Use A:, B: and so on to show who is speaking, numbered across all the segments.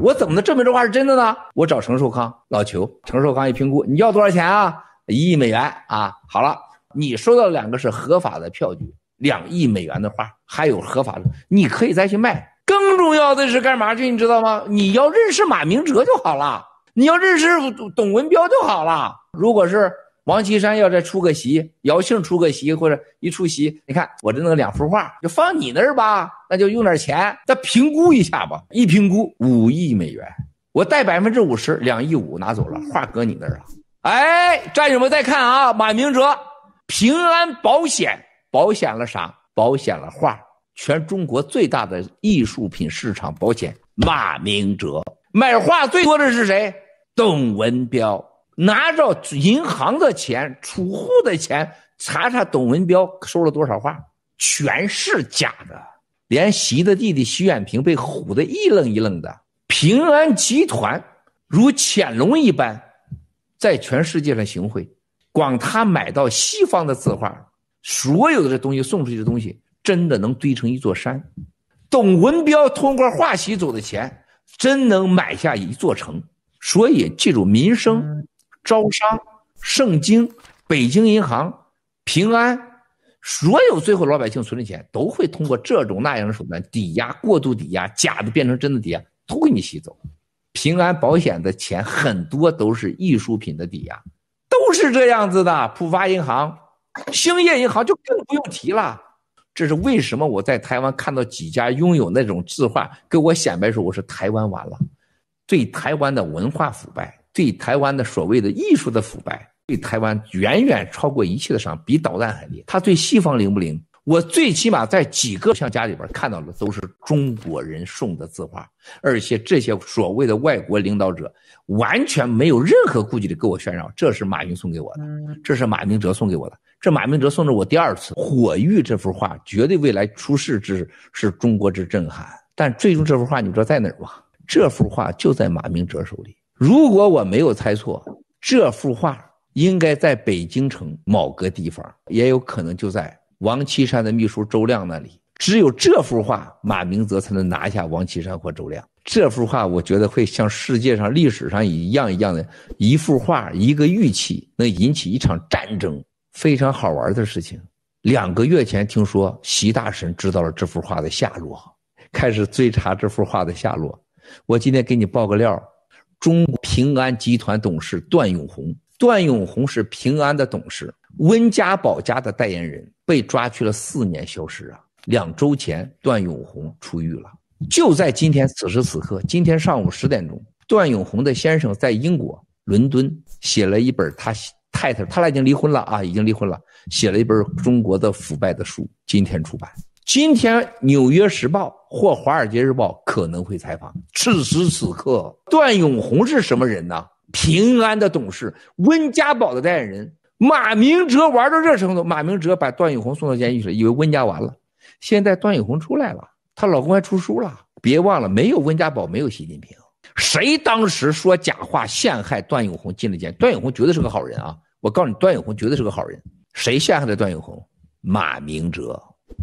A: 我怎么能证明这话是真的呢？我找陈寿康老裘，陈寿康一评估，你要多少钱啊？一亿美元啊！好了，你收到两个是合法的票据，两亿美元的画，还有合法的，你可以再去卖。更重要的是干嘛去？你知道吗？你要认识马明哲就好了，你要认识董文标就好了。如果是。王岐山要再出个席，姚庆出个席，或者一出席，你看我这那个两幅画就放你那儿吧，那就用点钱，再评估一下吧，一评估五亿美元，我贷百分之五十，两亿五拿走了，画搁你那儿了。哎，战友们再看啊，马明哲平安保险保险了啥？保险了画，全中国最大的艺术品市场保险。马明哲买画最多的是谁？董文标。拿着银行的钱、储户的钱，查查董文标收了多少画，全是假的。连习的弟弟习远平被唬得一愣一愣的。平安集团如潜龙一般，在全世界上行贿，光他买到西方的字画，所有的东西送出去的东西，真的能堆成一座山。董文标通过画习走的钱，真能买下一座城。所以记住民生。招商、盛京、北京银行、平安，所有最后老百姓存的钱，都会通过这种那样的手段抵押、过度抵押、假的变成真的抵押，都给你吸走。平安保险的钱很多都是艺术品的抵押，都是这样子的。浦发银行、兴业银行就更不用提了。这是为什么？我在台湾看到几家拥有那种字画，跟我显摆说，我说台湾完了，对台湾的文化腐败。对台湾的所谓的艺术的腐败，对台湾远远超过一切的伤，比导弹还厉害。他对西方灵不灵？我最起码在几个像家里边看到的都是中国人送的字画，而且这些所谓的外国领导者完全没有任何顾忌的给我炫耀，这是马云送给我的，这是马明哲送给我的，这马明哲送的我第二次。火玉这幅画绝对未来出世之是中国之震撼，但最终这幅画你知道在哪儿吗？这幅画就在马明哲手里。如果我没有猜错，这幅画应该在北京城某个地方，也有可能就在王岐山的秘书周亮那里。只有这幅画，马明泽才能拿下王岐山或周亮。这幅画，我觉得会像世界上历史上一样一样的，一幅画，一个玉器，能引起一场战争，非常好玩的事情。两个月前听说习大神知道了这幅画的下落，开始追查这幅画的下落。我今天给你爆个料。中国平安集团董事段永红，段永红是平安的董事，温家宝家的代言人，被抓去了四年消失啊！两周前段永红出狱了，就在今天此时此刻，今天上午十点钟，段永红的先生在英国伦敦写了一本他太太，他俩已经离婚了啊，已经离婚了，写了一本中国的腐败的书，今天出版。今天《纽约时报》或《华尔街日报》可能会采访。此时此刻，段永红是什么人呢？平安的董事，温家宝的代言人。马明哲玩到这程度，马明哲把段永红送到监狱去了，以为温家完了。现在段永红出来了，她老公还出书了。别忘了，没有温家宝，没有习近平，谁当时说假话陷害段永红进了监狱？段永红绝对是个好人啊！我告诉你，段永红绝对是个好人。谁陷害的段永红？马明哲。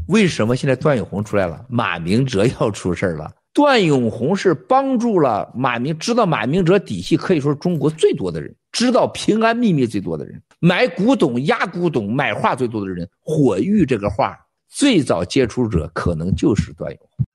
A: 为什么现在段永红出来了？马明哲要出事了。段永红是帮助了马明，知道马明哲底细，可以说中国最多的人，知道平安秘密最多的人，买古董、压古董、买画最多的人，火玉这个画最早接触者可能就是段永红。